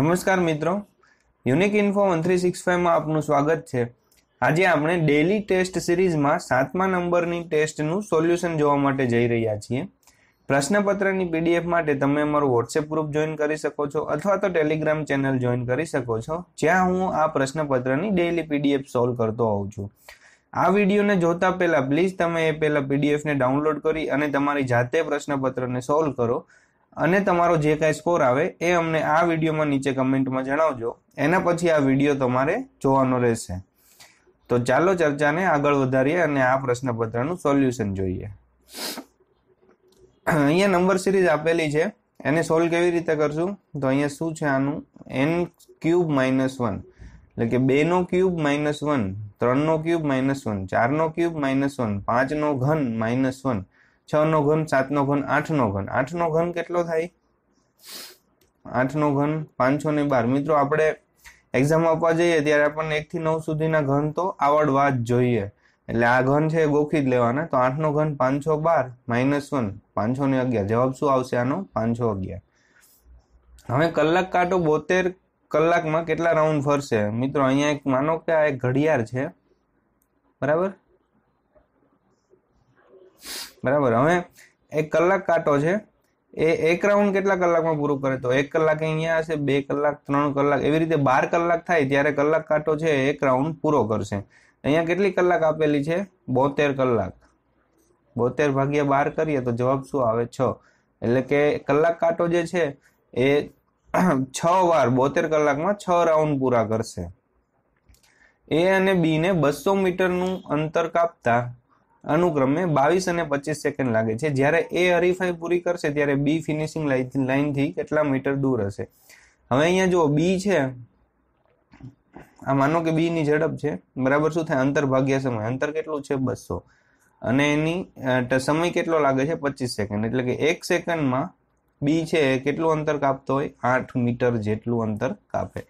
નમસ્કાર મિત્રો unique info one three six ફાઇવમાં આપનું સ્વાગત છે આજે આપણે ડેલી ટેસ્ટ સિરીઝમાં સાતમા નંબરની ટેસ્ટનું સોલ્યુશન જોવા માટે જઈ રહ્યા છીએ પ્રશ્નપત્રની પીડીએફ માટે તમે અમારું વોટ્સએપ ગ્રુપ જોઈન કરી શકો છો અથવા તો ટેલિગ્રામ ચેનલ જોઈન કરી શકો છો જ્યાં હું આ પ્રશ્નપત્રની ડેઇલી પીડીએફ સોલ્વ કરતો હોઉં છું આ વિડીયોને જોતા પહેલાં પ્લીઝ તમે એ પહેલાં પીડીએફને ડાઉનલોડ કરી અને તમારી જાતે પ્રશ્નપત્રને સોલ્વ કરો અને તમારો જે કાંઈ સ્કોર આવે એ અમને આ વિડીયોમાં નીચે કમેન્ટમાં જણાવજો એના પછી આ વિડીયો તમારે જોવાનો રહેશે તો ચાલો ચર્ચાને આગળ વધારીએ અને આ પ્રશ્નપત્રનું સોલ્યુશન જોઈએ અહીંયા નંબર સિરીઝ આપેલી છે એને સોલ્વ કેવી રીતે કરશું તો અહીંયા શું છે આનું એન ક્યુબ માઇનસ વન એટલે કે બેનો ક્યુબ માઇનસ વન ત્રણનો ક્યુબ માઇનસ વન ચારનો ક્યુબ માઇનસ વન પાંચનો ઘન માઇનસ વન છ નો ઘન સાતનો ઘન આઠનો ઘન આઠનો ઘન કેટલો થાય આઠનો ઘન પાંચસો ને બાર મિત્રો આપણે એક્ઝામ આપવા જઈએ ત્યારે આપણને એકથી નવ સુધીના ઘન તો આવડવા જ જોઈએ એટલે આ ઘન છે એ ગોખી જ લેવાના તો આઠનો ઘન પાંચસો બાર માઇનસ વન પાંચસો ને અગિયાર જવાબ શું આવશે આનો પાંચસો અગિયાર હવે કલાક કાંટો બોતેર કલાકમાં કેટલા રાઉન્ડ ફરશે મિત્રો અહીંયા એક માનો કે આ એક ઘડિયાળ છે બરાબર બરાબર હવે એક કલાક કાંટો છે એ એક રાઉન્ડ કેટલા કલાકમાં પૂરું કરે તો એક કલાક અહીંયા હશે બે કલાક ત્રણ કલાક એવી રીતે બાર કલાક થાય ત્યારે કલાક કાંટો છે એક રાઉન્ડ પૂરો કરશે અહીંયા કેટલી કલાક આપેલી છે બોતેર કલાક બોતેર ભાગ્યા બાર કરીએ તો જવાબ શું આવે છ એટલે કે કલાક કાંટો જે છે એ છ વાર બોતેર કલાકમાં છ રાઉન્ડ પૂરા કરશે એ અને બી ને બસો મીટરનું અંતર કાપતા અનુક્રમે બાવીસ અને પચીસ સેકન્ડ લાગે છે જ્યારે એ હરીફાઈ પૂરી કરશે ત્યારે બી ફિનિશિંગ લાઇનથી કેટલા મીટર દૂર હશે હવે અહીંયા જો બી છે આ માનો કે બીની ઝડપ છે બરાબર શું થાય અંતર ભાગ્યા સમય અંતર કેટલું છે બસો અને એની સમય કેટલો લાગે છે પચીસ સેકન્ડ એટલે કે એક સેકન્ડમાં બી છે કેટલું અંતર કાપતો હોય આઠ મીટર જેટલું અંતર કાપે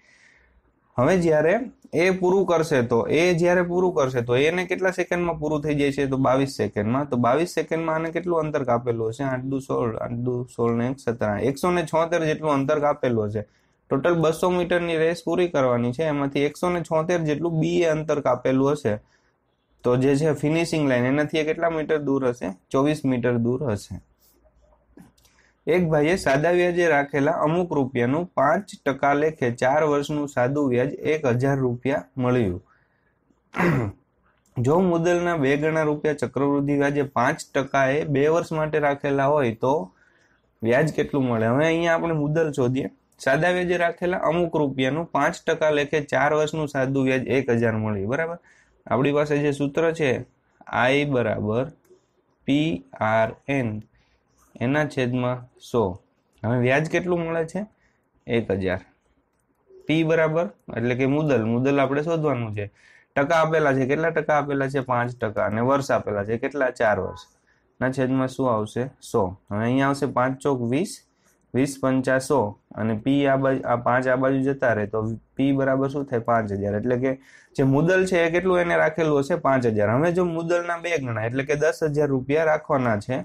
હવે જ્યારે એ પૂરું કરશે તો એ જ્યારે પૂરું કરશે તો એને કેટલા સેકન્ડમાં પૂરું થઈ જાય છે તો બાવીસ સેકન્ડમાં તો બાવીસ સેકન્ડમાં આને કેટલું અંતર કાપેલું હશે આઠ દુ સોળ આઠ દુ સોળ ને સત્તર એકસો ને છોતેર જેટલું અંતર કાપેલું છે ટોટલ બસો મીટરની રેસ પૂરી કરવાની છે એમાંથી એકસો ને છોતેર જેટલું બી એ અંતર કાપેલું હશે તો જે છે ફિનિશિંગ લાઈન એનાથી એ કેટલા મીટર દૂર હશે ચોવીસ મીટર દૂર હશે એક ભાઈએ સાદા વ્યાજે રાખેલા અમુક રૂપિયાનું પાંચ ટકા લેખે ચાર વર્ષનું સાદું વ્યાજ એક હજાર રૂપિયા મળ્યું જો મુદ્દલના બે ગણા રૂપિયા ચક્રવૃદ્ધિ વ્યાજે પાંચ ટકા એ બે વર્ષ માટે રાખેલા હોય તો વ્યાજ કેટલું મળે હવે અહીંયા આપણે મુદ્દલ શોધીએ સાદા વ્યાજે રાખેલા અમુક રૂપિયાનું પાંચ ટકા લેખે ચાર વર્ષનું સાદું વ્યાજ એક હજાર મળ્યું બરાબર આપણી પાસે જે સૂત્ર છે આઈ બરાબર પી આર એન એના છેદમાં સો હવે વ્યાજ કેટલું મળે છે એક હજાર પી બરાબર એટલે કે મુદલ મુદલ આપણે શોધવાનું છે ટકા આપેલા છે કેટલા ટકા આપેલા છે પાંચ ટકા અને વર્ષ આપેલા છે કેટલા ચાર વર્ષ ના છેદમાં શું આવશે સો હવે અહીંયા આવશે પાંચ ચોક વીસ વીસ પંચા સો અને પી આ બાજુ આ પાંચ આ બાજુ જતા રહે તો પી બરાબર શું થાય પાંચ હજાર એટલે કે જે મુદલ છે એ કેટલું એને રાખેલું હશે પાંચ હજાર હવે જો મુદલના બે ગણા એટલે કે દસ હજાર રૂપિયા રાખવાના છે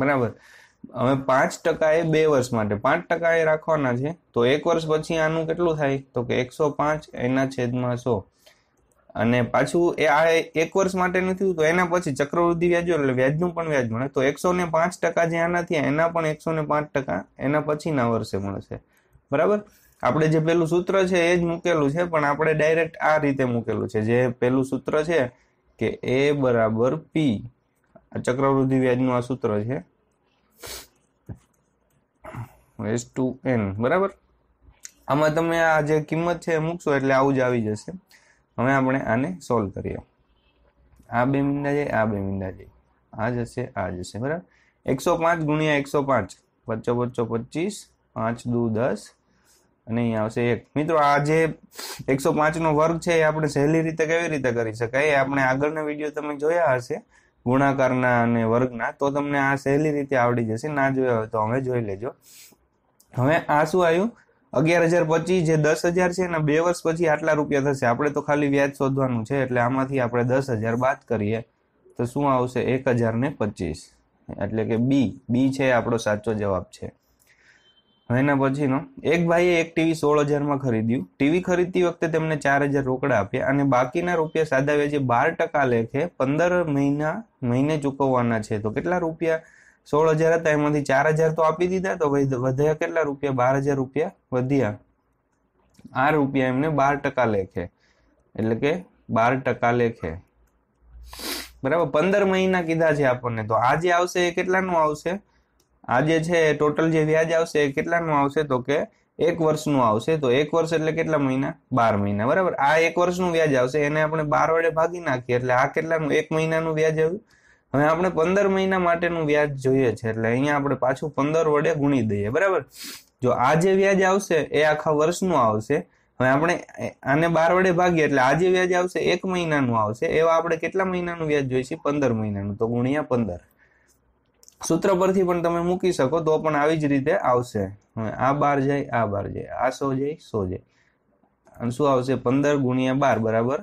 બરાબર હવે પાંચ ટકા એ બે વર્ષ માટે પાંચ ટકા એ રાખવાના છે તો એક વર્ષ પછી આનું કેટલું થાય તો કે એકસો પાંચ એના છેદમાં સો અને પાછું એ આ એક વર્ષ માટે નથી તો એના પછી ચક્રવૃદ્ધિ વ્યાજો એટલે વ્યાજનું પણ વ્યાજ મળે તો એકસો ને પાંચ ટકા જે આના થયા એના પણ એકસો ને પાંચ ટકા એના પછીના વર્ષે મળશે બરાબર આપણે જે પેલું સૂત્ર છે એ જ મૂકેલું છે પણ આપણે ડાયરેક્ટ આ રીતે મૂકેલું છે જે પેલું સૂત્ર છે કે એ બરાબર પી આ ચક્રવૃદ્ધિ વ્યાજનું આ સૂત્ર છે એસ ટુ એન બરાબર આમાં તમે આ જે કિંમત છે એ મૂકશો એટલે આવું જ આવી જશે હવે આપણે આને સોલ્વ કરીએ આ બે મીંડા જાય આ બે મીંડા જાય આ જશે આ જશે બરાબર એકસો પાંચ ગુણ્યા એકસો પાંચ પચ્ચો પચ્ચો પચીસ પાંચ દુ દસ અને અહીંયા આવશે એક મિત્રો આ જે એકસો પાંચનો વર્ગ છે એ આપણે સહેલી રીતે કેવી રીતે કરી શકાય એ આપણે આગળના વિડીયો તમે જોયા હશે ગુણાકારના અને વર્ગના તો તમને આ સહેલી રીતે આવડી જશે ના જોયા હોય તો હવે જોઈ લેજો હવે આ શું આવ્યું અગિયાર હજાર પચીસ જે દસ હજાર છે એના બે વર્ષ પછી આટલા રૂપિયા થશે આપણે તો ખાલી વ્યાજ શોધવાનું છે એટલે આમાંથી આપણે દસ હજાર બાદ કરીએ તો શું આવશે એક હજાર ને પચીસ એટલે કે બી બી છે આપણો સાચો જવાબ છે એના પછીનો એક ભાઈએ એક ટીવી સોળ હજારમાં ખરીદ્યું ટીવી ખરીદતી વખતે તેમને ચાર હજાર રોકડા આપ્યા અને બાકીના રૂપિયા સાદા વેજે બાર ટકા લેખે પંદર મહિના મહિને ચૂકવવાના છે તો કેટલા રૂપિયા સોળ હજાર હતા એમાંથી ચાર હજાર તો આપી દીધા તો વધ્યા કેટલા રૂપિયા બાર હજાર રૂપિયા વધ્યા આ રૂપિયા એમને બાર ટકા લેખે એટલે કે બાર ટકા લેખે બરાબર પંદર મહિના કીધા છે આપણને તો આજે આવશે એ કેટલાનું આવશે આજે છે ટોટલ જે વ્યાજ આવશે એ કેટલાનું આવશે તો કે એક વર્ષનું આવશે તો એક વર્ષ એટલે કેટલા મહિના બાર મહિના બરાબર આ એક વર્ષનું વ્યાજ આવશે એને આપણે બાર વડે ભાગી નાખીએ એટલે આ કેટલાનું એક મહિનાનું વ્યાજ આવ્યું હવે આપણે પંદર મહિના માટેનું વ્યાજ જોઈએ છે એટલે અહીંયા આપણે પાછું પંદર વડે ગુણી દઈએ બરાબર જો આ જે વ્યાજ આવશે એ આખા વર્ષનું આવશે હવે આપણે આને બાર વડે ભાગીએ એટલે આ જે વ્યાજ આવશે એક મહિનાનું આવશે એવા આપણે કેટલા મહિનાનું વ્યાજ જોઈએ છે પંદર મહિનાનું તો ગુણ્યા પંદર સૂત્ર પરથી પણ તમે મૂકી શકો તો પણ આવી જ રીતે આવશે હવે આ બાર જાય આ બાર જાય આ સો જાય સો જાય અને શું આવશે પંદર ગુણ્યા બાર બરાબર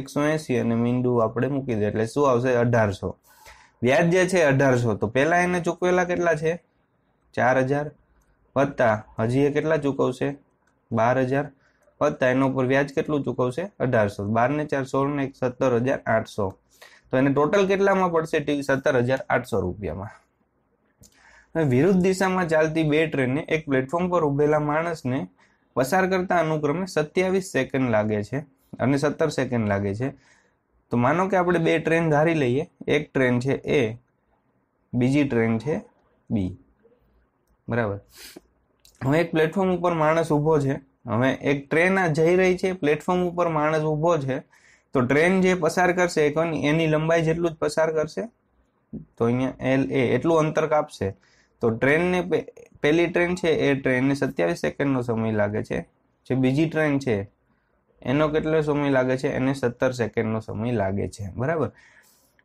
એકસો એસી અને મીંડું આપણે મૂકી દે એટલે શું આવશે અઢારસો વ્યાજ જે છે અઢારસો તો પહેલા એને ચૂકવેલા કેટલા છે ચાર હજાર વત્તા હજી એ કેટલા ચૂકવશે બાર હજાર વત્તા એના ઉપર વ્યાજ કેટલું ચૂકવશે અઢારસો બાર ને ચાર સોળ ને સત્તર હજાર આઠસો તો એને ટોટલ કેટલામાં પડશે સત્તર હજાર આઠસો રૂપિયામાં વિરુદ્ધ દિશામાં ચાલતી બે ટ્રેનને એક પ્લેટફોર્મ પર ઉભેલા માણસને પસાર કરતા અનુક્રમે સત્યાવીસ સેકન્ડ લાગે છે અને સત્તર સેકન્ડ લાગે છે તો માનો કે આપણે બે ટ્રેન ધારી લઈએ એક ટ્રેન છે એ બીજી ટ્રેન છે બી બરાબર હવે એક પ્લેટફોર્મ ઉપર માણસ ઊભો છે હવે એક ટ્રેન આ જઈ રહી છે પ્લેટફોર્મ ઉપર માણસ ઊભો છે તો ટ્રેન જે પસાર કરશે કોની એની લંબાઈ જેટલું જ પસાર કરશે તો અહીંયા એલ એ એટલું અંતર કાપશે તો ટ્રેનને પહેલી ટ્રેન છે એ ટ્રેનને સત્યાવીસ સેકન્ડનો સમય લાગે છે જે બીજી ટ્રેન છે એનો કેટલો સમય લાગે છે એને સત્તર સેકન્ડનો સમય લાગે છે બરાબર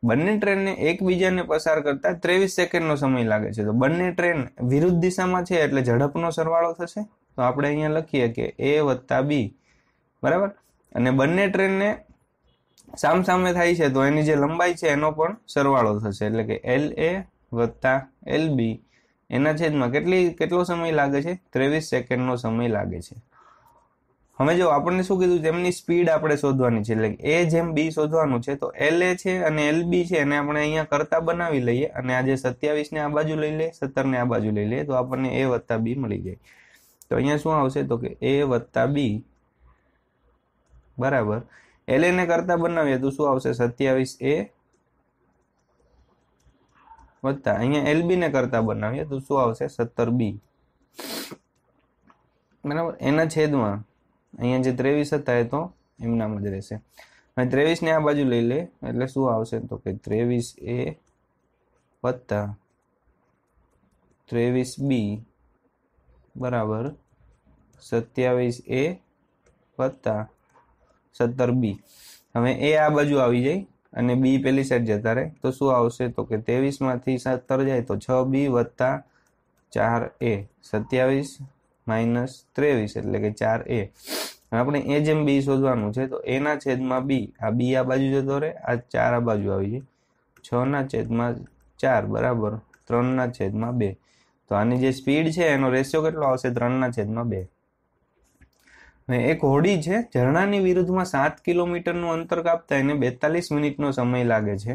બંને ટ્રેનને એકબીજાને પસાર કરતા ત્રેવીસ સેકન્ડનો સમય લાગે છે તો બંને ટ્રેન વિરુદ્ધ દિશામાં છે એટલે ઝડપનો સરવાળો થશે તો આપણે અહીંયા લખીએ કે એ વત્તા બી બરાબર અને બંને ટ્રેનને સામસામે થાય છે તો એની જે લંબાઈ છે એનો પણ સરવાળો થશે એટલે કે એલ એ વત્તા એલ બી એના છેદમાં કેટલી કેટલો સમય લાગે છે ત્રેવીસ સેકન્ડનો સમય લાગે છે હવે જો આપણને શું કીધું તેમની સ્પીડ આપણે શોધવાની છે એટલે એ જેમ બી શોધવાનું છે તો એલ એ છે અને એલ બી છે એને આપણે અહીંયા કરતા બનાવી લઈએ અને આજે સત્યાવીસ ને આ બાજુ લઈ લઈએ સત્તરને આ બાજુ લઈ લઈએ તો આપણને એ વત્તા બી મળી જાય તો અહીંયા શું આવશે તો કે એ વત્તા બી બરાબર એલ એને કરતા બનાવીએ તો શું આવશે સત્યાવીસ એ વત્તા અહીંયા એલબી ને કરતા બનાવીએ તો શું આવશે સત્તર બી બરાબર એના છેદમાં અહીંયા જે ત્રેવીસ હતા એ તો એમનામ જ રહેશે ત્રેવીસ ને આ બાજુ લઈ લે એટલે શું આવશે તો કે ત્રેવીસ એ વત્તા ત્રેવીસ બી બરાબર સત્યાવીસ એ વત્તા સત્તર બી હવે એ આ બાજુ આવી જાય અને બી પેલી સાઈડ જતા રહે તો શું આવશે તો કે ત્રેવીસ માંથી સત્તર જાય તો છ બી વત્તા ચાર એ સત્યાવીસ માઇનસ ત્રેવીસ એટલે કે ચાર એ આપણે એ જેમ બી શોધવાનું છે તો એના છેદમાં બી આ બી આ બાજુ જતો રહે આ ચાર આ બાજુ આવી જાય છ ના છેદમાં ચાર બરાબર ત્રણના છેદમાં બે તો આની જે સ્પીડ છે એનો રેશિયો કેટલો આવશે ત્રણના છેદમાં બે ને એક હોડી છે ઝરણાની વિરુદ્ધમાં સાત કિલોમીટરનું અંતર કાપતા એને બેતાલીસ મિનિટનો સમય લાગે છે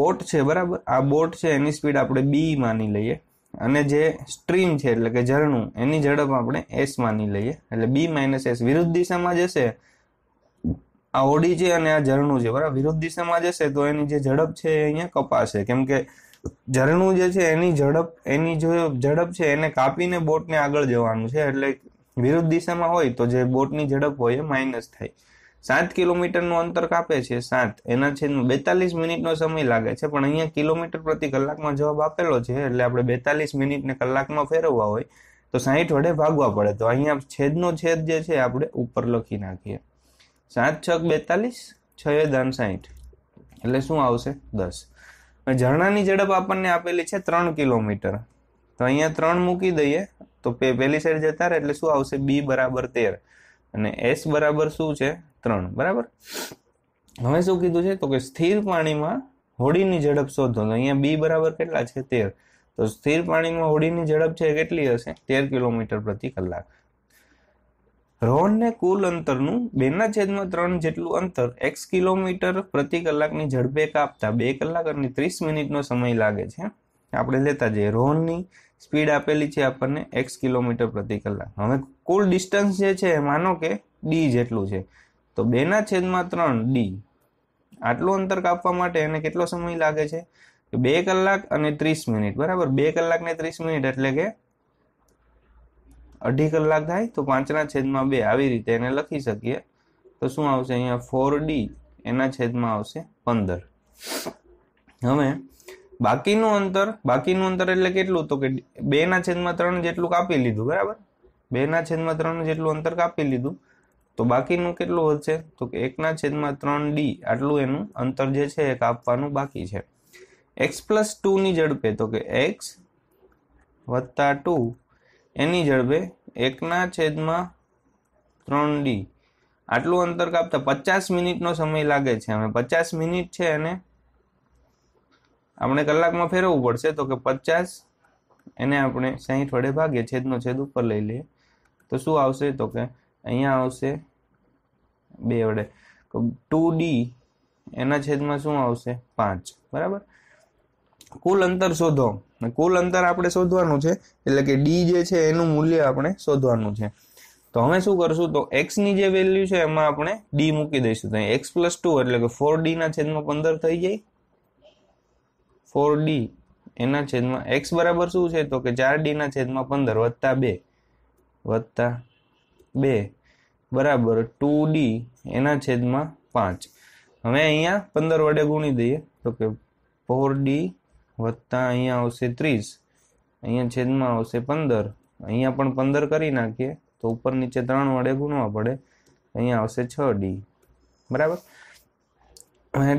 બોટ છે બરાબર આ બોટ છે એની સ્પીડ આપણે બી માની લઈએ અને જે સ્ટ્રીમ છે એટલે કે ઝરણું એની ઝડપ આપણે એસ માની લઈએ એટલે બી માઇનસ એસ વિરુદ્ધ દિશામાં જશે આ હોડી છે અને આ ઝરણું છે બરાબર વિરુદ્ધ દિશામાં જશે તો એની જે ઝડપ છે એ અહીંયા કપાશે કેમ કે ઝરણું જે છે એની ઝડપ એની જો ઝડપ છે એને કાપીને બોટને આગળ જવાનું છે એટલે વિરુદ્ધ દિશામાં હોય તો જે બોટની ઝડપ હોય એ માઇનસ થાય સાત કિલોમીટરનું અંતર કાપે છે સાત એના છેદમાં બેતાલીસ મિનિટનો સમય લાગે છે પણ અહીંયા કિલોમીટર પ્રતિ કલાકમાં જવાબ આપેલો છે એટલે આપણે બેતાલીસ મિનિટને કલાકમાં ફેરવવા હોય તો સાહીઠ વડે ભાગવા પડે તો અહીંયા છેદનો છેદ જે છે આપણે ઉપર લખી નાખીએ સાત છક બેતાલીસ છ દાન સાહીઠ એટલે શું આવશે દસ ઝરણાની ઝડપ આપણને આપેલી છે ત્રણ કિલોમીટર તો અહીંયા ત્રણ મૂકી દઈએ તો પહેલી સાઈડ જતા રહે એટલે શું આવશે બી બરાબર તેર અને એસ બરાબર શું છે ત્રણ બરાબર હવે શું કીધું છે તો કે સ્થિર પાણીમાં હોડીની ઝડપ શોધો તો અહીંયા બી બરાબર કેટલા છે તેર તો સ્થિર પાણીમાં હોડીની ઝડપ છે કેટલી હશે તેર કિલોમીટર પ્રતિ કલાક રોહનને કુલ અંતરનું બેના છેદમાં ત્રણ જેટલું અંતર એક્સ કિલોમીટર પ્રતિ કલાકની ઝડપે કાપતા બે કલાક અને ત્રીસ મિનિટનો સમય લાગે છે આપણે લેતા જઈએ રોહનની સ્પીડ આપેલી છે આપણને એક્સ કિલોમીટર પ્રતિ કલાક હવે કુલ ડિસ્ટન્સ જે છે માનો કે ડી જેટલું છે તો બેના છેદમાં ત્રણ ડી આટલું અંતર કાપવા માટે એને કેટલો સમય લાગે છે કે બે કલાક અને ત્રીસ મિનિટ બરાબર બે કલાક ને ત્રીસ મિનિટ એટલે કે અઢી કલાક થાય તો પાંચના છેદમાં બે આવી રીતે એને લખી શકીએ તો શું આવશે અહીંયા ફોર ડી એના છેદમાં આવશે પંદર હવે બાકીનું અંતર બાકીનું અંતર એટલે કેટલું તો કે બે ના છેદમાં ત્રણ જેટલું કાપી લીધું બરાબર બે ના છેદમાં ત્રણ જેટલું અંતર કાપી લીધું તો બાકીનું કેટલું વધશે તો કે એકના છેદમાં ત્રણ ડી આટલું એનું અંતર જે છે એ કાપવાનું બાકી છે એક્સ પ્લસ ટુની ઝડપે તો કે એક્સ વત્તા ટુ એની ઝડપે એકના છેદમાં ત્રણ ડી આટલું અંતર કાપતા પચાસ મિનિટનો સમય લાગે છે અમે પચાસ મિનિટ છે અને આપણે કલાકમાં ફેરવવું પડશે તો કે પચાસ એને આપણે સાહીઠ વડે ભાગીએ છેદનો છેદ ઉપર લઈ લઈએ તો શું આવશે તો કે અહીંયા આવશે બે વડે ટુ ડી એના છેદમાં શું આવશે પાંચ બરાબર કુલ અંતર શોધો કુલ અંતર આપણે શોધવાનું છે એટલે કે ડી જે છે એનું મૂલ્ય આપણે શોધવાનું છે તો હવે શું કરશું તો એક્સની જે વેલ્યુ છે એમાં આપણે ડી મૂકી દઈશું તો એક્સ પ્લસ ટુ એટલે કે ફોર ડીના છેદમાં પંદર થઈ જાય ફોર ડી એના છેદમાં એક્સ બરાબર શું છે તો કે ચાર ડીના છેદમાં પંદર વત્તા બે વત્તા બે બરાબર ટુ ડી એના છેદમાં પાંચ હવે અહીંયા પંદર વડે ગુણી દઈએ તો કે ફોર ડી વત્તા અહીંયા આવશે ત્રીસ અહીંયા છેદમાં આવશે પંદર અહીંયા પણ પંદર કરી નાખીએ તો ઉપર નીચે ત્રણ વડે ગુણવા પડે અહીંયા આવશે છ ડી બરાબર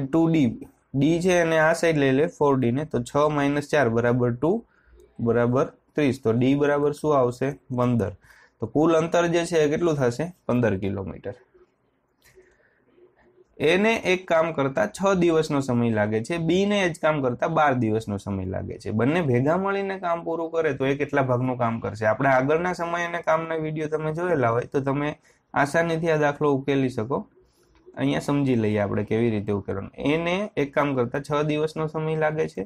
ટુ ડી ડી છે અને આ સાઈડ લઈ લે ફોર ડીને તો છ માઇનસ ચાર બરાબર ટુ બરાબર ત્રીસ તો ડી બરાબર શું આવશે પંદર તો કુલ અંતર જે છે એ કેટલું થશે પંદર કિલોમીટર એને એક કામ કરતા છ દિવસનો સમય લાગે છે બી ને જ કામ કરતા બાર દિવસનો સમય લાગે છે બંને ભેગા મળીને કામ પૂરું કરે તો એ કેટલા ભાગનું કામ કરશે આપણે આગળના સમય અને કામના વિડીયો તમે જોયેલા હોય તો તમે આસાનીથી આ દાખલો ઉકેલી શકો અહીંયા સમજી લઈએ આપણે કેવી રીતે ઉકેલવાનું એને એક કામ કરતાં છ દિવસનો સમય લાગે છે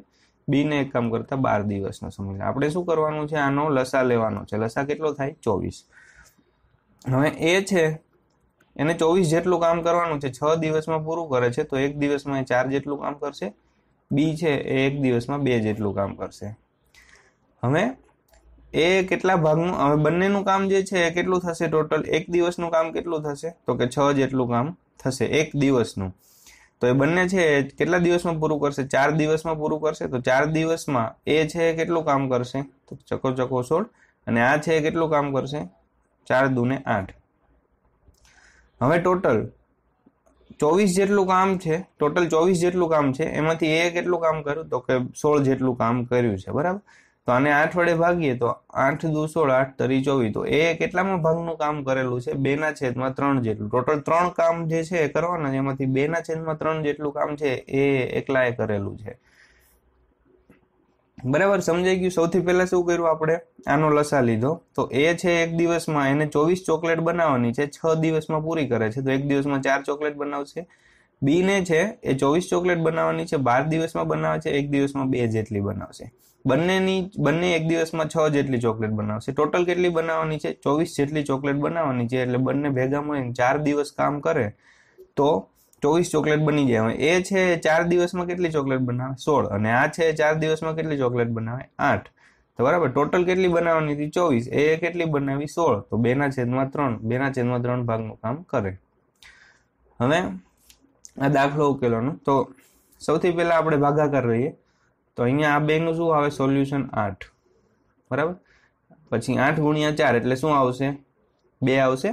બીને એક કામ કરતાં બાર દિવસનો સમય લાગે આપણે શું કરવાનું છે આનો લસા લેવાનો છે લસા કેટલો થાય ચોવીસ હવે એ છે એને ચોવીસ જેટલું કામ કરવાનું છે છ દિવસમાં પૂરું કરે છે તો એક દિવસમાં એ ચાર જેટલું કામ કરશે બી છે એ એક દિવસમાં બે જેટલું કામ કરશે હવે એ કેટલા ભાગનું હવે બંનેનું કામ જે છે એ કેટલું થશે ટોટલ એક દિવસનું કામ કેટલું થશે તો કે છ જેટલું કામ થશે એક દિવસનું તો એ બંને છે કેટલા દિવસમાં પૂરું કરશે ચાર દિવસમાં પૂરું કરશે તો ચાર દિવસમાં એ છે કેટલું કામ કરશે તો ચકો ચકો સોળ અને આ છે કેટલું કામ કરશે ચાર દુને આઠ હવે ટોટલ ચોવીસ જેટલું કામ છે ટોટલ ચોવીસ જેટલું કામ છે એમાંથી એ કેટલું કામ કર્યું તો કે સોળ જેટલું કામ કર્યું છે બરાબર તો આને આઠ વડે ભાગીએ તો આઠ દુ સોળ આઠ તરી ચોવીસ તો એ કેટલામાં ભાગનું કામ કરેલું છે બે ના છેદમાં ત્રણ જેટલું ટોટલ ત્રણ કામ જે છે એ કરવાના છે એમાંથી બે ના છેદમાં ત્રણ જેટલું કામ છે એ એકલાએ કરેલું છે બરાબર સમજાઈ ગયું સૌથી પહેલા શું કર્યું આપણે આનો લસા લીધો તો એ છે એક દિવસમાં એને ચોવીસ ચોકલેટ બનાવવાની છે છ દિવસમાં પૂરી કરે છે તો એક દિવસમાં ચાર ચોકલેટ બનાવશે બીને છે એ ચોવીસ ચોકલેટ બનાવવાની છે બાર દિવસમાં બનાવે છે એક દિવસમાં બે જેટલી બનાવશે બંનેની બંને એક દિવસમાં છ જેટલી ચોકલેટ બનાવશે ટોટલ કેટલી બનાવવાની છે ચોવીસ જેટલી ચોકલેટ બનાવવાની છે એટલે બંને ભેગા મળીને ચાર દિવસ કામ કરે તો ચોવીસ ચોકલેટ બની જાય હવે એ છે ચાર દિવસમાં કેટલી ચોકલેટ બનાવે સોળ અને આ છે ચાર દિવસમાં કેટલી ચોકલેટ બનાવે આઠ તો બરાબર ટોટલ કેટલી બનાવવાની હતી ચોવીસ એ કેટલી બનાવી સોળ તો બેના છેદમાં ત્રણ બેના છેદમાં ત્રણ ભાગનું કામ કરે હવે આ દાખલો ઉકેલોનો તો સૌથી પહેલાં આપણે ભાગાકાર લઈએ તો અહીંયા આ બેનું શું આવે સોલ્યુશન આઠ બરાબર પછી આઠ ગુણ્યા ચાર એટલે શું આવશે બે આવશે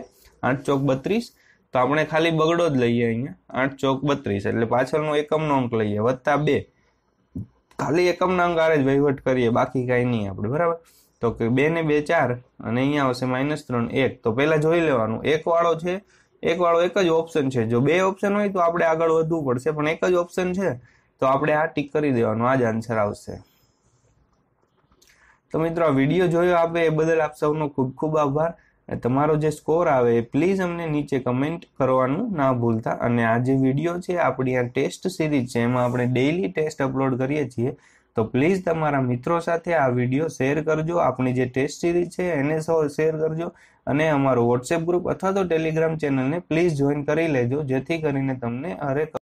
આઠ ચોક બત્રીસ તો આપણે ખાલી બગડો જ લઈએ અહીંયા આઠ ચોક બત્રીસ એટલે પાછળનો એકમનો અંક લઈએ વત્તા બે ખાલી એકમના અંક આરે જ વહીવટ કરીએ બાકી કાંઈ નહીં આપણે બરાબર તો કે બે ને બે ચાર અને અહીંયા આવશે માઇનસ ત્રણ એક તો પહેલાં જોઈ લેવાનું એકવાળો છે એક વાળો એક જ ઓપ્શન છે જો બે ઓપ્શન હોય તો આપણે આગળ વધવું પડશે પણ એક જ ઓપ્શન છે તો આપણે આ ટીક કરી દેવાનું આ જ આન્સર આવશે તો મિત્રો આ વિડીયો જોયો આપે એ બદલ આપ સૌનો ખૂબ ખૂબ આભાર તમારો જે સ્કોર આવે એ પ્લીઝ અમને નીચે કમેન્ટ કરવાનું ના ભૂલતા અને આ જે વિડીયો છે આપણી આ ટેસ્ટ સિરીઝ છે એમાં આપણે ડેઇલી ટેસ્ટ અપલોડ કરીએ છીએ તો પ્લીઝ તમારા મિત્રો સાથે આ વિડીયો શેર કરજો આપણી જે ટેસ્ટ સિરીઝ છે એને શેર કરજો અને અમારું વોટ્સએપ ગ્રુપ અથવા તો ટેલિગ્રામ ચેનલને પ્લીઝ જોઈન કરી લેજો જેથી કરીને તમને હરેક